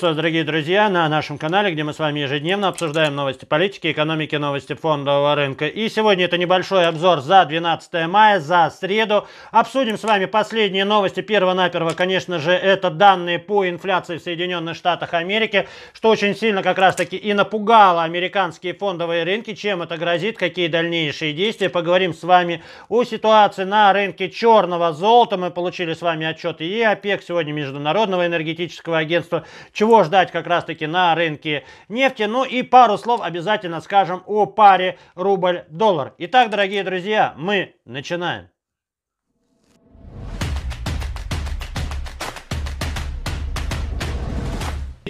Приветствую вас, дорогие друзья, на нашем канале, где мы с вами ежедневно обсуждаем новости политики, экономики, новости фондового рынка. И сегодня это небольшой обзор за 12 мая, за среду. Обсудим с вами последние новости. Первонаперво, конечно же, это данные по инфляции в Соединенных Штатах Америки, что очень сильно как раз-таки и напугало американские фондовые рынки. Чем это грозит, какие дальнейшие действия. Поговорим с вами о ситуации на рынке черного золота. Мы получили с вами отчеты и ОПЕК, сегодня Международного энергетического агентства. Чего чего ждать как раз-таки на рынке нефти. Ну и пару слов обязательно скажем о паре рубль-доллар. Итак, дорогие друзья, мы начинаем.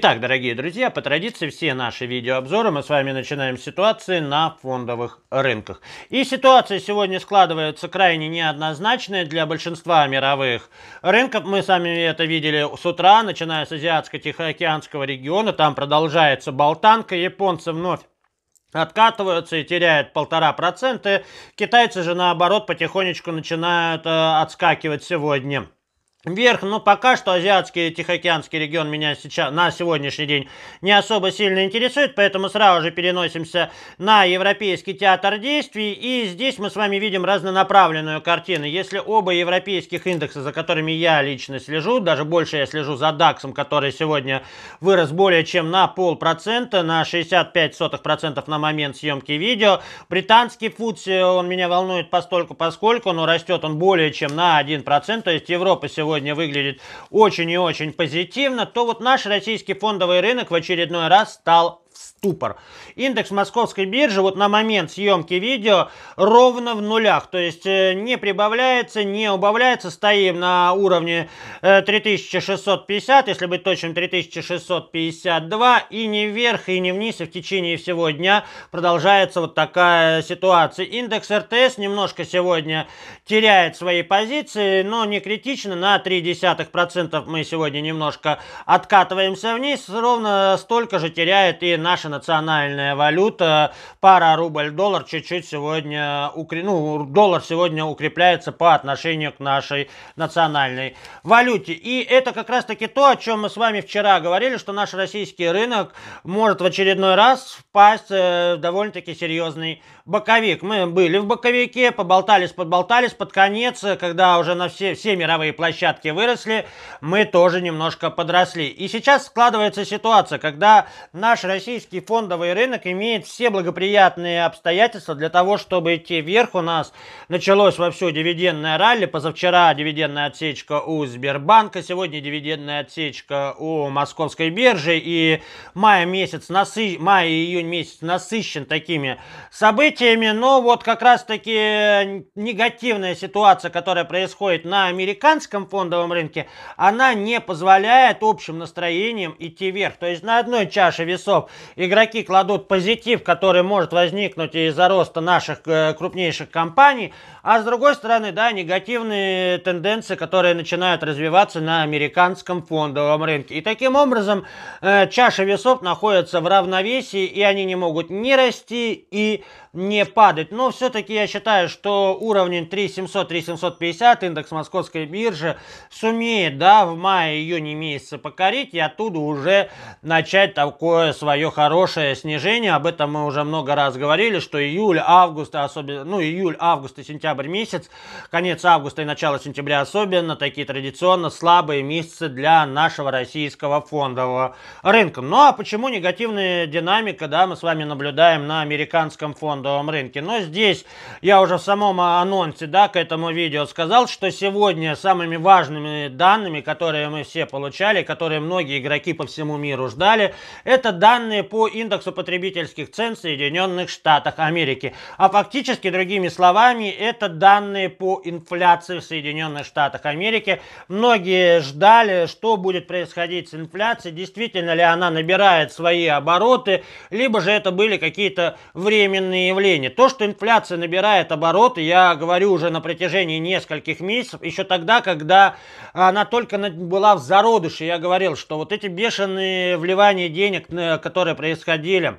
Итак, дорогие друзья, по традиции все наши видеообзоры мы с вами начинаем с ситуации на фондовых рынках. И ситуация сегодня складывается крайне неоднозначная для большинства мировых рынков. Мы сами это видели с утра, начиная с Азиатско-Тихоокеанского региона. Там продолжается болтанка, японцы вновь откатываются и теряют полтора процента. Китайцы же наоборот потихонечку начинают э, отскакивать сегодня Вверх, но пока что азиатский и Тихоокеанский регион меня сейчас на сегодняшний день не особо сильно интересует, поэтому сразу же переносимся на Европейский театр действий. И здесь мы с вами видим разнонаправленную картину. Если оба европейских индекса, за которыми я лично слежу, даже больше я слежу за DAX, который сегодня вырос более чем на полпроцента, на 65% на момент съемки видео. Британский футси, он меня волнует постольку, поскольку, но растет он более чем на 1%, то есть Европа сегодня сегодня выглядит очень и очень позитивно, то вот наш российский фондовый рынок в очередной раз стал в ступор. Индекс московской биржи вот на момент съемки видео ровно в нулях, то есть э, не прибавляется, не убавляется, стоим на уровне 3650, э, если быть точным, 3652, и не вверх, и не вниз, и в течение всего дня продолжается вот такая ситуация. Индекс РТС немножко сегодня теряет свои позиции, но не критично, на 0,3% мы сегодня немножко откатываемся вниз, ровно столько же теряет и наша национальная валюта. Пара рубль-доллар чуть-чуть сегодня, укреп... ну, доллар сегодня укрепляется по отношению к нашей национальной валюте. И это как раз-таки то, о чем мы с вами вчера говорили, что наш российский рынок может в очередной раз впасть э, в довольно-таки серьезный боковик. Мы были в боковике, поболтались, подболтались. Под конец, когда уже на все, все мировые площадки выросли, мы тоже немножко подросли. И сейчас складывается ситуация, когда наш российский фондовый рынок имеет все благоприятные обстоятельства для того, чтобы идти вверх. У нас началось всю дивидендное ралли. Позавчера дивидендная отсечка у Сбербанка, сегодня дивидендная отсечка у Московской биржи. И май месяц, насы... май и июнь месяц насыщен такими событиями теме, но вот как раз-таки э, негативная ситуация, которая происходит на американском фондовом рынке, она не позволяет общим настроениям идти вверх. То есть на одной чаше весов игроки кладут позитив, который может возникнуть из-за роста наших э, крупнейших компаний, а с другой стороны, да, негативные тенденции, которые начинают развиваться на американском фондовом рынке. И таким образом э, чаша весов находится в равновесии, и они не могут ни расти и не падать. Но все-таки я считаю, что уровень 3700-3750 индекс московской биржи сумеет да, в мае-июне месяце покорить и оттуда уже начать такое свое хорошее снижение. Об этом мы уже много раз говорили, что июль, август, особенно, ну июль, август и сентябрь месяц, конец августа и начало сентября особенно, такие традиционно слабые месяцы для нашего российского фондового рынка. Ну а почему негативная динамика, да, мы с вами наблюдаем на американском фонде фондовом рынке. Но здесь я уже в самом анонсе да, к этому видео сказал, что сегодня самыми важными данными, которые мы все получали, которые многие игроки по всему миру ждали, это данные по индексу потребительских цен в Соединенных Штатах Америки. А фактически, другими словами, это данные по инфляции в Соединенных Штатах Америки. Многие ждали, что будет происходить с инфляцией, действительно ли она набирает свои обороты, либо же это были какие-то временные явления давление. То, что инфляция набирает обороты, я говорю уже на протяжении нескольких месяцев, еще тогда, когда она только была в зародыше, я говорил, что вот эти бешеные вливания денег, э, которые происходили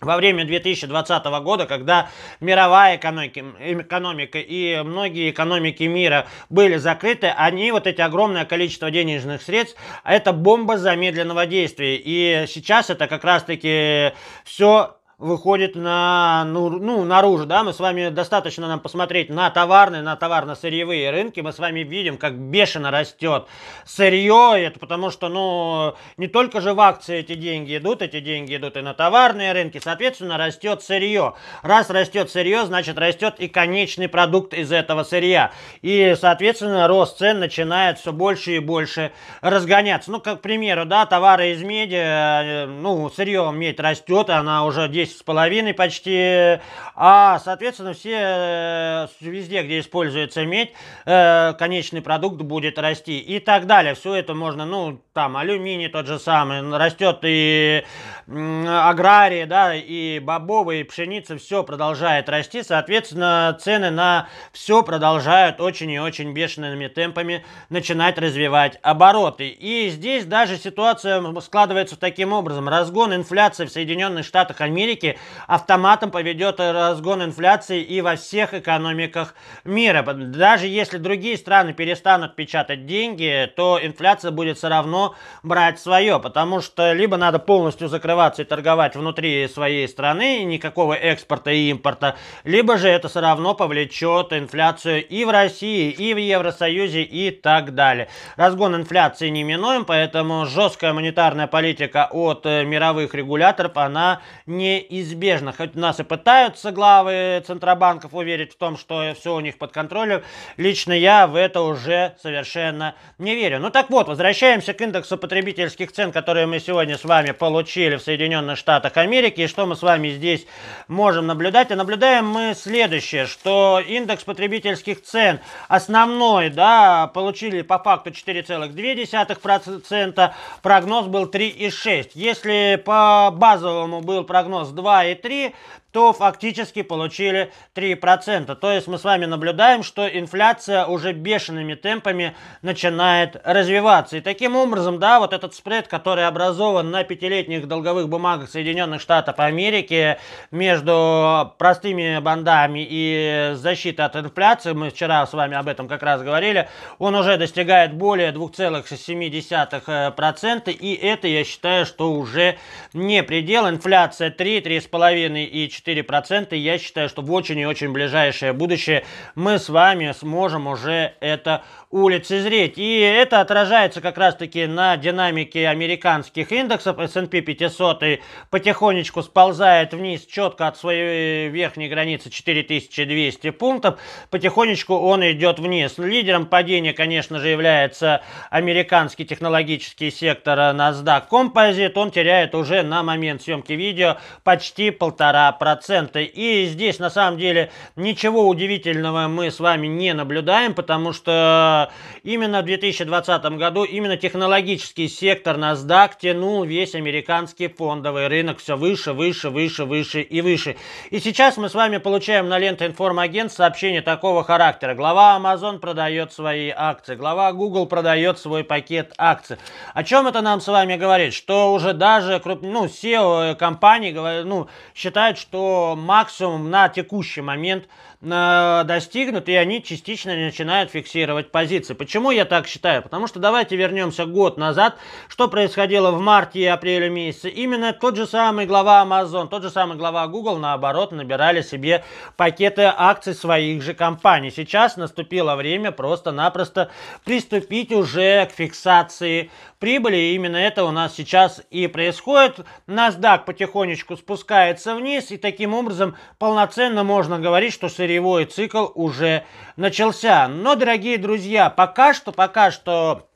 во время 2020 года, когда мировая экономика, эм, экономика и многие экономики мира были закрыты, они, вот эти огромное количество денежных средств, это бомба замедленного действия. И сейчас это как раз-таки все выходит на, ну, ну, наружу, да, мы с вами, достаточно нам посмотреть на товарные, на товарно-сырьевые рынки, мы с вами видим, как бешено растет сырье, это потому что, ну, не только же в акции эти деньги идут, эти деньги идут и на товарные рынки, соответственно, растет сырье. Раз растет сырье, значит, растет и конечный продукт из этого сырья. И, соответственно, рост цен начинает все больше и больше разгоняться. Ну, как, к примеру, да, товары из меди, э, ну, сырье медь растет, она уже 10 с 10,5 почти. А, соответственно, все э, везде, где используется медь, э, конечный продукт будет расти и так далее. Все это можно, ну, там, алюминий тот же самый, растет и агрария, да, и бобовые, и пшеница, все продолжает расти. Соответственно, цены на все продолжают очень и очень бешеными темпами начинать развивать обороты. И здесь даже ситуация складывается таким образом. Разгон инфляции в Соединенных Штатах Америки копейки автоматом поведет разгон инфляции и во всех экономиках мира. Даже если другие страны перестанут печатать деньги, то инфляция будет все равно брать свое, потому что либо надо полностью закрываться и торговать внутри своей страны, и никакого экспорта и импорта, либо же это все равно повлечет инфляцию и в России, и в Евросоюзе, и так далее. Разгон инфляции неминуем, поэтому жесткая монетарная политика от э, мировых регуляторов, она не неизбежно. Хоть нас и пытаются главы центробанков уверить в том, что все у них под контролем, лично я в это уже совершенно не верю. Ну так вот, возвращаемся к индексу потребительских цен, которые мы сегодня с вами получили в Соединенных Штатах Америки. И что мы с вами здесь можем наблюдать? И а наблюдаем мы следующее, что индекс потребительских цен основной, да, получили по факту 4,2%, прогноз был 3,6%. Если по базовому был прогноз 2 и 3 то фактически получили 3%. То есть мы с вами наблюдаем, что инфляция уже бешеными темпами начинает развиваться. И таким образом, да, вот этот спред, который образован на пятилетних долговых бумагах Соединенных Штатов Америки между простыми бандами и защитой от инфляции, мы вчера с вами об этом как раз говорили, он уже достигает более 2,7%. И это, я считаю, что уже не предел. Инфляция 3, 3,5 и 4 4%. Я считаю, что в очень и очень ближайшее будущее мы с вами сможем уже это улиц и зреть. И это отражается как раз-таки на динамике американских индексов. S&P 500 потихонечку сползает вниз четко от своей верхней границы 4200 пунктов. Потихонечку он идет вниз. Лидером падения, конечно же, является американский технологический сектор NASDAQ Composite. Он теряет уже на момент съемки видео почти полтора процента. И здесь на самом деле ничего удивительного мы с вами не наблюдаем, потому что именно в 2020 году именно технологический сектор NASDAQ тянул весь американский фондовый рынок все выше, выше, выше, выше и выше. И сейчас мы с вами получаем на лента информагент сообщение такого характера. Глава Amazon продает свои акции, глава Google продает свой пакет акций. О чем это нам с вами говорит? Что уже даже круп... ну, SEO э, компании ну, считают, что максимум на текущий момент Э, достигнут, и они частично начинают фиксировать позиции. Почему я так считаю? Потому что давайте вернемся год назад, что происходило в марте и апреле месяце. Именно тот же самый глава Amazon, тот же самый глава Google, наоборот, набирали себе пакеты акций своих же компаний. Сейчас наступило время просто-напросто приступить уже к фиксации прибыли. И именно это у нас сейчас и происходит. NASDAQ потихонечку спускается вниз, и таким образом полноценно можно говорить, что сырье сырьевой цикл уже начался. Но, дорогие друзья, пока что, пока что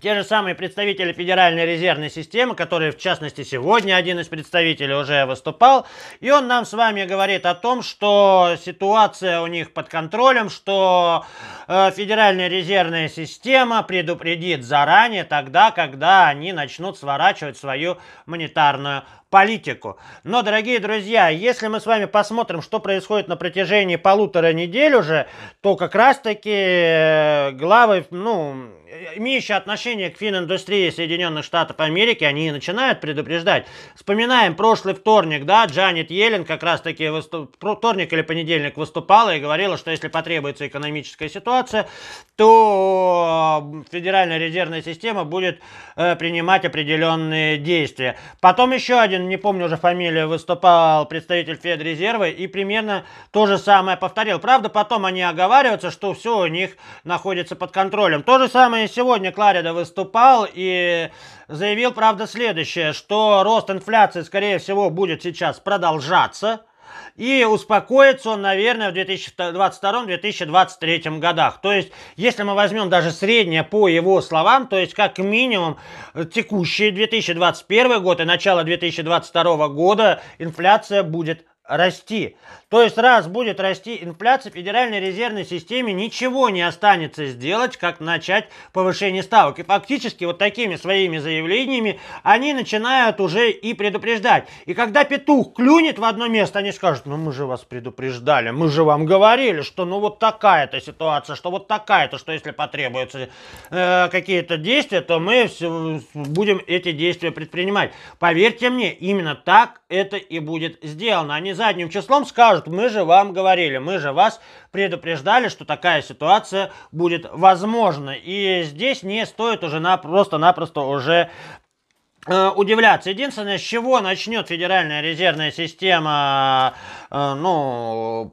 те же самые представители Федеральной резервной системы, которые, в частности, сегодня один из представителей уже выступал, и он нам с вами говорит о том, что ситуация у них под контролем, что э, Федеральная резервная система предупредит заранее тогда, когда они начнут сворачивать свою монетарную политику. Но, дорогие друзья, если мы с вами посмотрим, что происходит на протяжении полутора недель уже, то как раз-таки э, главы, ну, Э, имеющие отношение к финн Соединенных Штатов Америки, они начинают предупреждать. Вспоминаем прошлый вторник, да, Джанет Йеллен как раз-таки выступ... вторник или понедельник выступала и говорила, что если потребуется экономическая ситуация, то э, Федеральная резервная система будет э, принимать определенные действия. Потом еще один, не помню уже фамилию, выступал представитель Федрезерва и примерно то же самое повторил. Правда, потом они оговариваются, что все у них находится под контролем. То же самое и сегодня Кларида выступал и заявил, правда, следующее, что рост инфляции, скорее всего, будет сейчас продолжаться. И успокоится он, наверное, в 2022-2023 годах. То есть, если мы возьмем даже среднее по его словам, то есть, как минимум, текущий 2021 год и начало 2022 года инфляция будет расти. То есть раз будет расти инфляция, Федеральной резервной системе ничего не останется сделать, как начать повышение ставок. И фактически вот такими своими заявлениями они начинают уже и предупреждать. И когда петух клюнет в одно место, они скажут, ну мы же вас предупреждали, мы же вам говорили, что ну вот такая-то ситуация, что вот такая-то, что если потребуются э, какие-то действия, то мы все, будем эти действия предпринимать. Поверьте мне, именно так это и будет сделано. Они не задним числом скажут, мы же вам говорили, мы же вас предупреждали, что такая ситуация будет возможна. И здесь не стоит уже на, просто-напросто уже э, удивляться. Единственное, с чего начнет Федеральная резервная система, э, ну,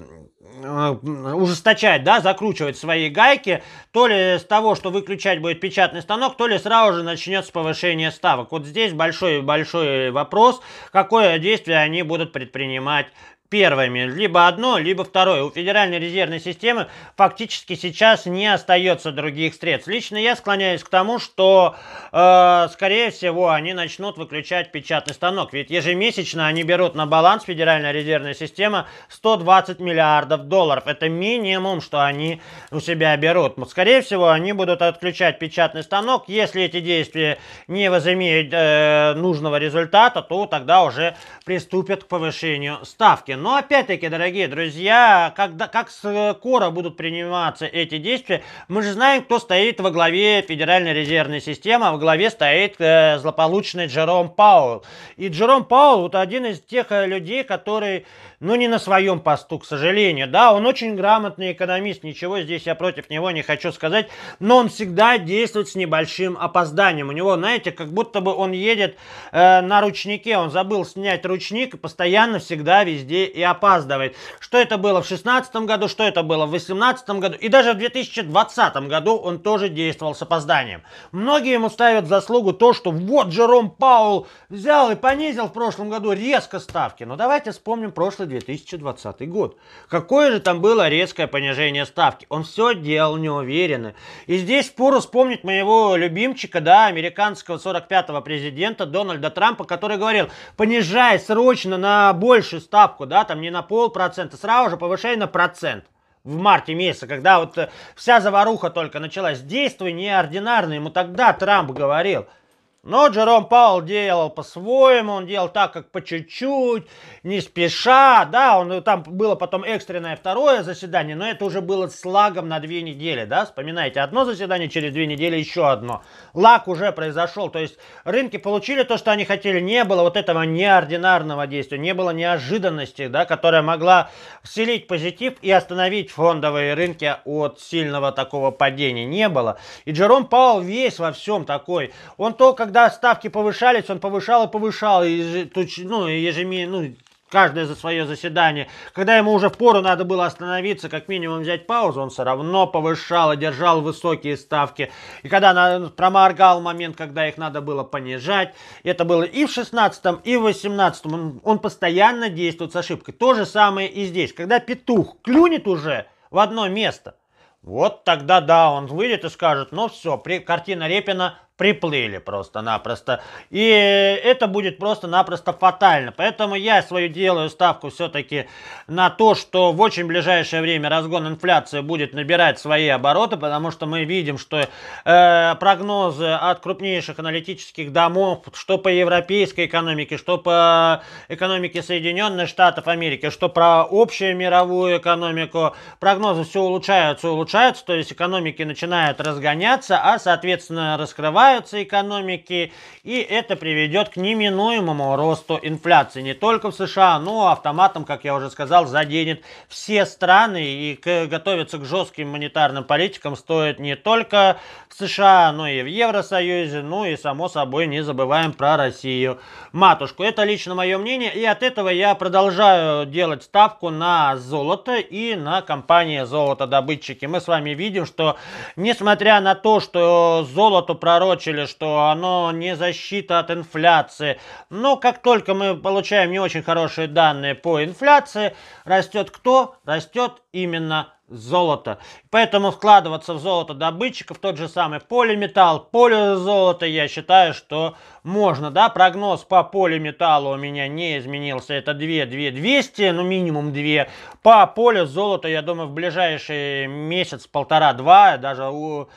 Э, ужесточать, да, закручивать свои гайки, то ли с того, что выключать будет печатный станок, то ли сразу же начнется повышение ставок. Вот здесь большой-большой вопрос, какое действие они будут предпринимать первыми. Либо одно, либо второе. У Федеральной резервной системы фактически сейчас не остается других средств. Лично я склоняюсь к тому, что, э, скорее всего, они начнут выключать печатный станок. Ведь ежемесячно они берут на баланс Федеральная резервная система 120 миллиардов долларов. Это минимум, что они у себя берут. Скорее всего, они будут отключать печатный станок. Если эти действия не возымеют э, нужного результата, то тогда уже приступят к повышению ставки. Но опять-таки, дорогие друзья, когда, как скоро будут приниматься эти действия, мы же знаем, кто стоит во главе Федеральной резервной системы, а во главе стоит э, злополучный Джером Пауэлл. И Джером Пауэлл вот один из тех э, людей, который, ну, не на своем посту, к сожалению, да, он очень грамотный экономист, ничего здесь я против него не хочу сказать, но он всегда действует с небольшим опозданием. У него, знаете, как будто бы он едет э, на ручнике, он забыл снять ручник и постоянно всегда везде и опаздывает. Что это было в 2016 году, что это было в 2018 году и даже в 2020 году он тоже действовал с опозданием. Многие ему ставят заслугу то, что вот Джером Паул взял и понизил в прошлом году резко ставки. Но давайте вспомним прошлый 2020 год. Какое же там было резкое понижение ставки? Он все делал неуверенно. И здесь пору вспомнить моего любимчика, да, американского 45-го президента Дональда Трампа, который говорил, понижай срочно на большую ставку, да, да, там не на полпроцента, сразу же повышение на процент в марте месяце, когда вот э, вся заваруха только началась. Действуй неординарно, ему тогда Трамп говорил – но Джером Паул делал по-своему, он делал так, как по чуть-чуть, не спеша, да, он, там было потом экстренное второе заседание, но это уже было с лагом на две недели, да, вспоминайте, одно заседание, через две недели еще одно. Лаг уже произошел, то есть рынки получили то, что они хотели, не было вот этого неординарного действия, не было неожиданности, да, которая могла вселить позитив и остановить фондовые рынки от сильного такого падения, не было. И Джером Паул весь во всем такой, он только когда ставки повышались, он повышал и повышал, и, ну, ежемесячно, ну, каждое за свое заседание. Когда ему уже в пору надо было остановиться, как минимум взять паузу, он все равно повышал и держал высокие ставки. И когда на проморгал момент, когда их надо было понижать, это было и в 16 и в 18 он, он постоянно действует с ошибкой. То же самое и здесь. Когда петух клюнет уже в одно место, вот тогда да, он выйдет и скажет, ну все, при, картина Репина приплыли просто-напросто. И это будет просто-напросто фатально. Поэтому я свою делаю ставку все-таки на то, что в очень ближайшее время разгон инфляции будет набирать свои обороты, потому что мы видим, что э, прогнозы от крупнейших аналитических домов, что по европейской экономике, что по экономике Соединенных Штатов Америки, что про общую мировую экономику, прогнозы все улучшаются, улучшаются, то есть экономики начинают разгоняться, а соответственно раскрывать касаются экономики, и это приведет к неминуемому росту инфляции. Не только в США, но автоматом, как я уже сказал, заденет все страны, и к, готовиться к жестким монетарным политикам стоит не только в США, но и в Евросоюзе, ну и, само собой, не забываем про Россию. Матушку, это лично мое мнение, и от этого я продолжаю делать ставку на золото и на компании золотодобытчики. Мы с вами видим, что несмотря на то, что золото пророчит пророчили, что оно не защита от инфляции. Но как только мы получаем не очень хорошие данные по инфляции, растет кто? Растет именно золото. Поэтому вкладываться в золото добытчиков, тот же самый полиметалл, поле золото, я считаю, что можно. Да? Прогноз по полиметаллу у меня не изменился. Это 2, 2, 200, ну минимум 2. По полю золота, я думаю, в ближайший месяц, полтора-два, даже у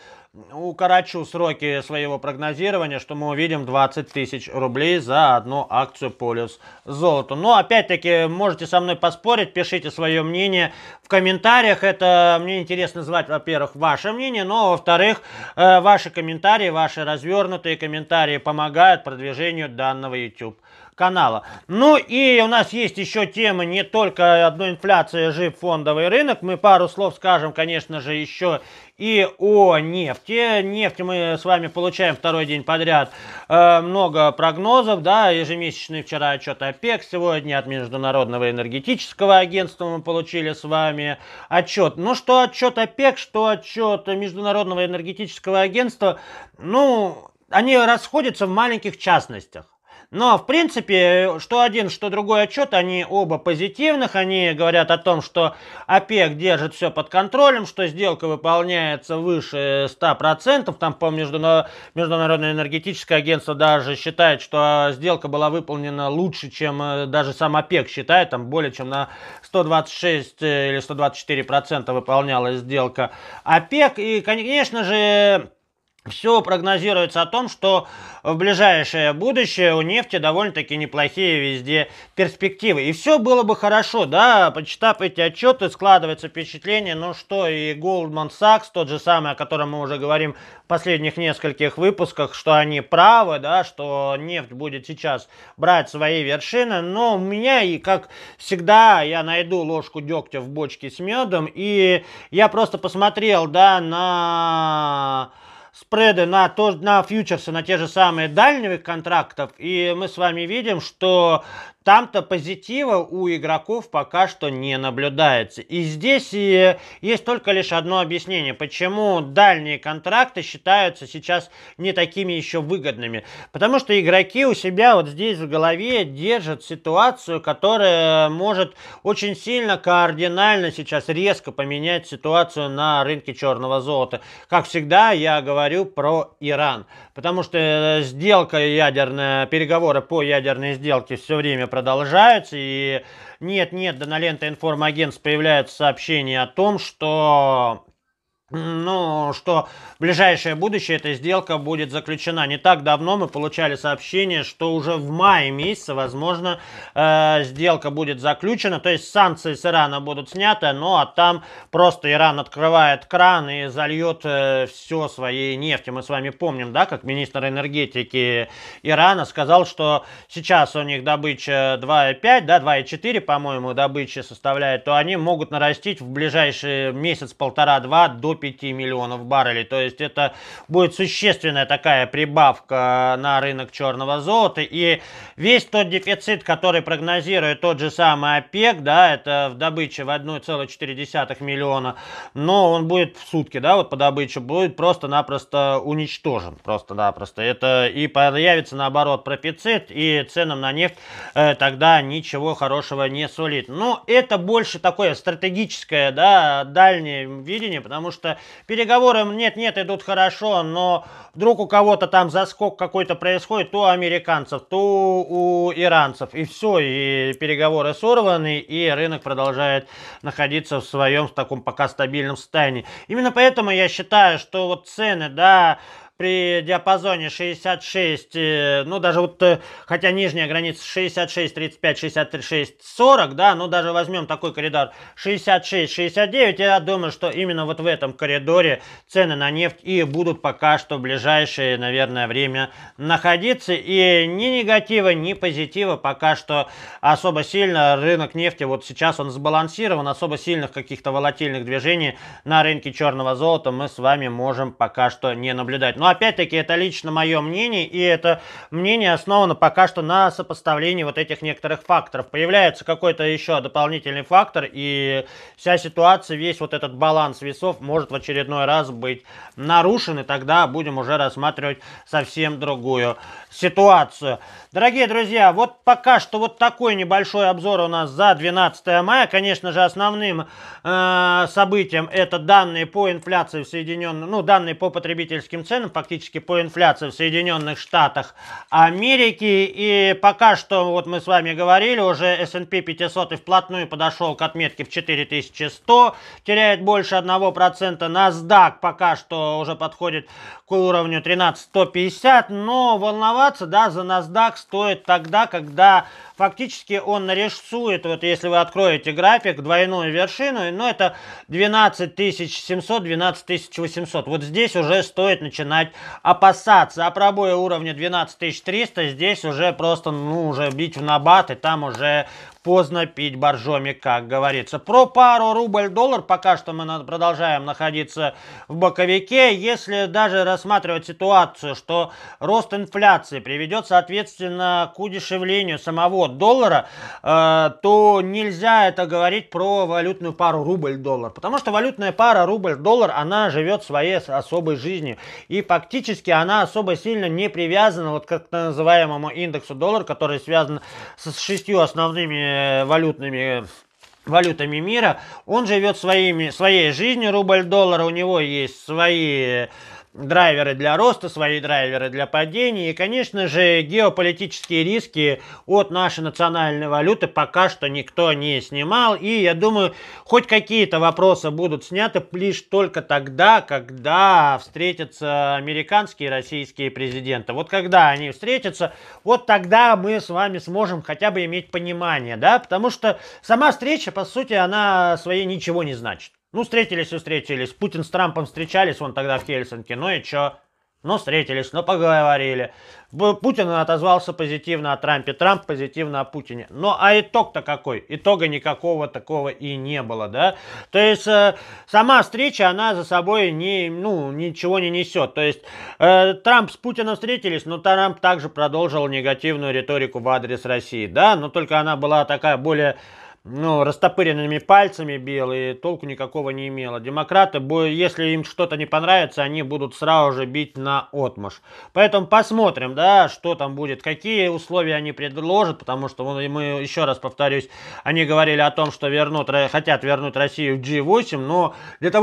укорочу сроки своего прогнозирования, что мы увидим 20 тысяч рублей за одну акцию полюс золота. Но опять-таки можете со мной поспорить, пишите свое мнение в комментариях. Это мне интересно знать, во-первых, ваше мнение, но во-вторых, э, ваши комментарии, ваши развернутые комментарии помогают продвижению данного YouTube канала. Ну и у нас есть еще тема не только одной инфляции а жив фондовый рынок. Мы пару слов скажем, конечно же, еще и о нефти. Нефть мы с вами получаем второй день подряд э, много прогнозов, да, ежемесячный вчера отчет ОПЕК, сегодня от Международного энергетического агентства мы получили с вами отчет. Ну, что отчет ОПЕК, что отчет Международного энергетического агентства, ну, они расходятся в маленьких частностях. Но, ну, а в принципе, что один, что другой отчет, они оба позитивных. Они говорят о том, что ОПЕК держит все под контролем, что сделка выполняется выше 100%. Там, по Международное энергетическое агентство даже считает, что сделка была выполнена лучше, чем э, даже сам ОПЕК считает. Там более чем на 126 э, или 124% выполнялась сделка ОПЕК. И, конечно же, все прогнозируется о том, что в ближайшее будущее у нефти довольно-таки неплохие везде перспективы. И все было бы хорошо, да, почитав эти отчеты, складывается впечатление, ну что, и Goldman Sachs, тот же самый, о котором мы уже говорим в последних нескольких выпусках, что они правы, да, что нефть будет сейчас брать свои вершины, но у меня, и как всегда, я найду ложку дегтя в бочке с медом, и я просто посмотрел, да, на спреды на, то, на фьючерсы, на те же самые дальние контрактов, и мы с вами видим, что там-то позитива у игроков пока что не наблюдается. И здесь есть только лишь одно объяснение, почему дальние контракты считаются сейчас не такими еще выгодными. Потому что игроки у себя вот здесь в голове держат ситуацию, которая может очень сильно, кардинально сейчас резко поменять ситуацию на рынке черного золота. Как всегда, я говорю про Иран. Потому что э, сделка ядерная, переговоры по ядерной сделке все время продолжаются. И нет-нет, да на лента информагентств появляется сообщение о том, что ну, что в ближайшее будущее эта сделка будет заключена. Не так давно мы получали сообщение, что уже в мае месяце, возможно, э, сделка будет заключена. То есть санкции с Ирана будут сняты, ну а там просто Иран открывает кран и зальет э, все своей нефтью. Мы с вами помним, да, как министр энергетики Ирана сказал, что сейчас у них добыча 2,5, да, 2,4, по-моему, добыча составляет, то они могут нарастить в ближайшие месяц, полтора-два до 5 миллионов баррелей. То есть это будет существенная такая прибавка на рынок черного золота. И весь тот дефицит, который прогнозирует тот же самый ОПЕК, да, это в добыче в 1,4 миллиона, но он будет в сутки, да, вот по добыче, будет просто-напросто уничтожен. Просто-напросто. Это и появится, наоборот, профицит, и ценам на нефть э, тогда ничего хорошего не сулит. Но ну, это больше такое стратегическое, да, дальнее видение, потому что переговоры нет-нет идут хорошо, но вдруг у кого-то там заскок какой-то происходит, то у американцев, то у иранцев. И все, и переговоры сорваны, и рынок продолжает находиться в своем в таком пока стабильном состоянии. Именно поэтому я считаю, что вот цены, да, при диапазоне 66, э, ну даже вот, э, хотя нижняя граница 66, 35, 66, 40, да, ну даже возьмем такой коридор 66, 69, я думаю, что именно вот в этом коридоре цены на нефть и будут пока что в ближайшее, наверное, время находиться. И ни негатива, ни позитива пока что особо сильно рынок нефти, вот сейчас он сбалансирован, особо сильных каких-то волатильных движений на рынке черного золота мы с вами можем пока что не наблюдать. Но опять-таки это лично мое мнение, и это мнение основано пока что на сопоставлении вот этих некоторых факторов. Появляется какой-то еще дополнительный фактор, и вся ситуация, весь вот этот баланс весов может в очередной раз быть нарушен, и тогда будем уже рассматривать совсем другую ситуацию. Дорогие друзья, вот пока что вот такой небольшой обзор у нас за 12 мая. Конечно же, основным э, событием это данные по инфляции в Соединенных, ну, данные по потребительским ценам фактически по инфляции в Соединенных Штатах Америки. И пока что, вот мы с вами говорили, уже S&P 500 и вплотную подошел к отметке в 4100, теряет больше 1%. NASDAQ пока что уже подходит к уровню 13150, но волноваться да, за NASDAQ стоит тогда, когда фактически он нарисует, вот если вы откроете график, двойную вершину, но ну, это 12700, 12800. Вот здесь уже стоит начинать начинать опасаться. А пробоя уровня 12300 здесь уже просто, ну, уже бить в набат, и там уже поздно пить боржоми, как говорится. Про пару рубль-доллар пока что мы продолжаем находиться в боковике. Если даже рассматривать ситуацию, что рост инфляции приведет, соответственно, к удешевлению самого доллара, э, то нельзя это говорить про валютную пару рубль-доллар. Потому что валютная пара рубль-доллар, она живет своей особой жизнью. И фактически она особо сильно не привязана вот к так называемому индексу доллар, который связан с шестью основными Э, валютными валютами мира. Он живет своими, своей жизнью, рубль-доллар, у него есть свои драйверы для роста, свои драйверы для падения. И, конечно же, геополитические риски от нашей национальной валюты пока что никто не снимал. И я думаю, хоть какие-то вопросы будут сняты лишь только тогда, когда встретятся американские и российские президенты. Вот когда они встретятся, вот тогда мы с вами сможем хотя бы иметь понимание, да, потому что сама встреча, по сути, она своей ничего не значит. Ну, встретились и встретились. Путин с Трампом встречались вон тогда в Хельсинки. Ну и чё? Ну, встретились, ну, поговорили. Путин отозвался позитивно о Трампе, Трамп позитивно о Путине. Ну, а итог-то какой? Итога никакого такого и не было, да? То есть, э, сама встреча, она за собой не, ну, ничего не несет. То есть, э, Трамп с Путиным встретились, но Трамп также продолжил негативную риторику в адрес России, да? Но только она была такая более ну, растопыренными пальцами бил и толку никакого не имело. Демократы, если им что-то не понравится, они будут сразу же бить на отмаш. Поэтому посмотрим, да, что там будет, какие условия они предложат, потому что мы, еще раз повторюсь, они говорили о том, что вернут, хотят вернуть Россию в G8, но для того,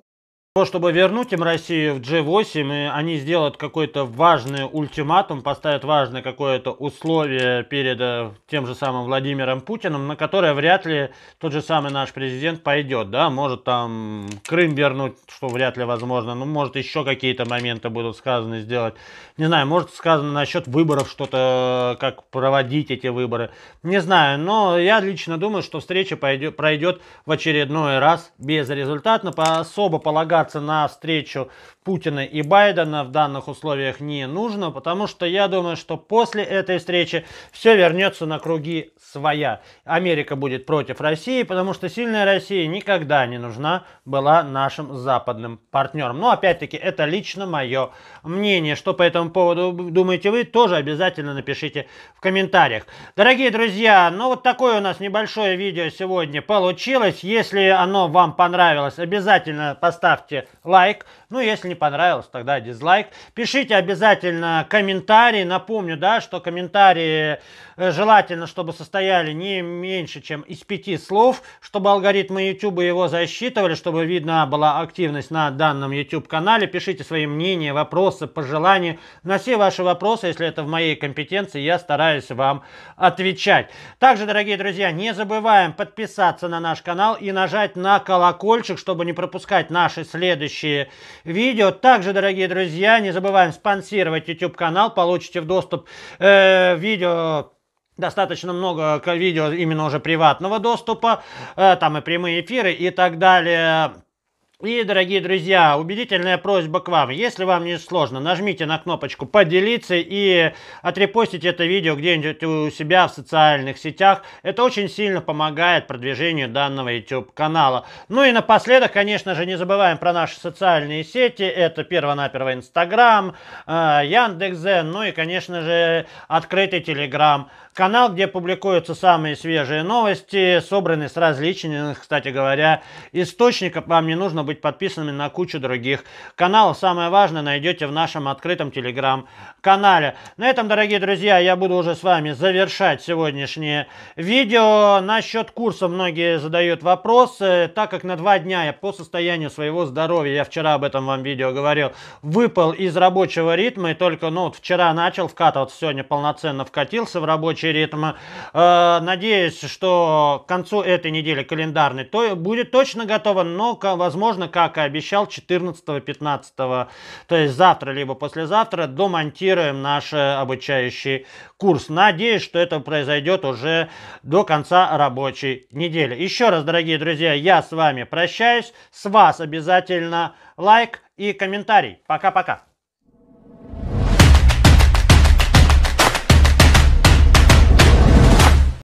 то, чтобы вернуть им Россию в G8, и они сделают какой-то важный ультиматум, поставят важное какое-то условие перед э, тем же самым Владимиром Путиным, на которое вряд ли тот же самый наш президент пойдет, да, может там Крым вернуть, что вряд ли возможно, ну, может еще какие-то моменты будут сказаны сделать, не знаю, может сказано насчет выборов что-то, как проводить эти выборы, не знаю, но я лично думаю, что встреча пойдет, пройдет в очередной раз безрезультатно, по особо полагаться собираться на встречу Путина и Байдена в данных условиях не нужно, потому что я думаю, что после этой встречи все вернется на круги своя. Америка будет против России, потому что сильная Россия никогда не нужна была нашим западным партнерам. Но опять-таки это лично мое мнение. Что по этому поводу думаете вы, тоже обязательно напишите в комментариях. Дорогие друзья, ну вот такое у нас небольшое видео сегодня получилось. Если оно вам понравилось, обязательно поставьте лайк. Ну если не понравилось, тогда дизлайк. Пишите обязательно комментарии. Напомню, да, что комментарии э, желательно, чтобы состояли не меньше, чем из пяти слов, чтобы алгоритмы YouTube его засчитывали, чтобы видна была активность на данном YouTube-канале. Пишите свои мнения, вопросы, пожелания. На все ваши вопросы, если это в моей компетенции, я стараюсь вам отвечать. Также, дорогие друзья, не забываем подписаться на наш канал и нажать на колокольчик, чтобы не пропускать наши следующие видео. Также, дорогие друзья, не забываем спонсировать YouTube-канал. Получите в доступ э, видео достаточно много видео именно уже приватного доступа, э, там и прямые эфиры и так далее. И, дорогие друзья, убедительная просьба к вам. Если вам не сложно, нажмите на кнопочку «Поделиться» и отрепостите это видео где-нибудь у себя в социальных сетях. Это очень сильно помогает продвижению данного YouTube-канала. Ну и напоследок, конечно же, не забываем про наши социальные сети. Это перво-наперво Инстаграм, э, Яндекс.Зен, ну и, конечно же, открытый Телеграм. Канал, где публикуются самые свежие новости, собраны с различных, кстати говоря, источников. Вам не нужно быть подписанными на кучу других каналов. Самое важное найдете в нашем открытом телеграм канале. На этом, дорогие друзья, я буду уже с вами завершать сегодняшнее видео. Насчет курса многие задают вопросы. Так как на два дня я по состоянию своего здоровья, я вчера об этом вам видео говорил, выпал из рабочего ритма и только, ну, вот вчера начал вкатываться, сегодня полноценно вкатился в рабочий ритм. Э, надеюсь, что к концу этой недели календарной то будет точно готово, но, возможно, как и обещал, 14-15, то есть завтра либо послезавтра, домонтировать финансируем наш э, обучающий курс. Надеюсь, что это произойдет уже до конца рабочей недели. Еще раз, дорогие друзья, я с вами прощаюсь. С вас обязательно лайк и комментарий. Пока-пока.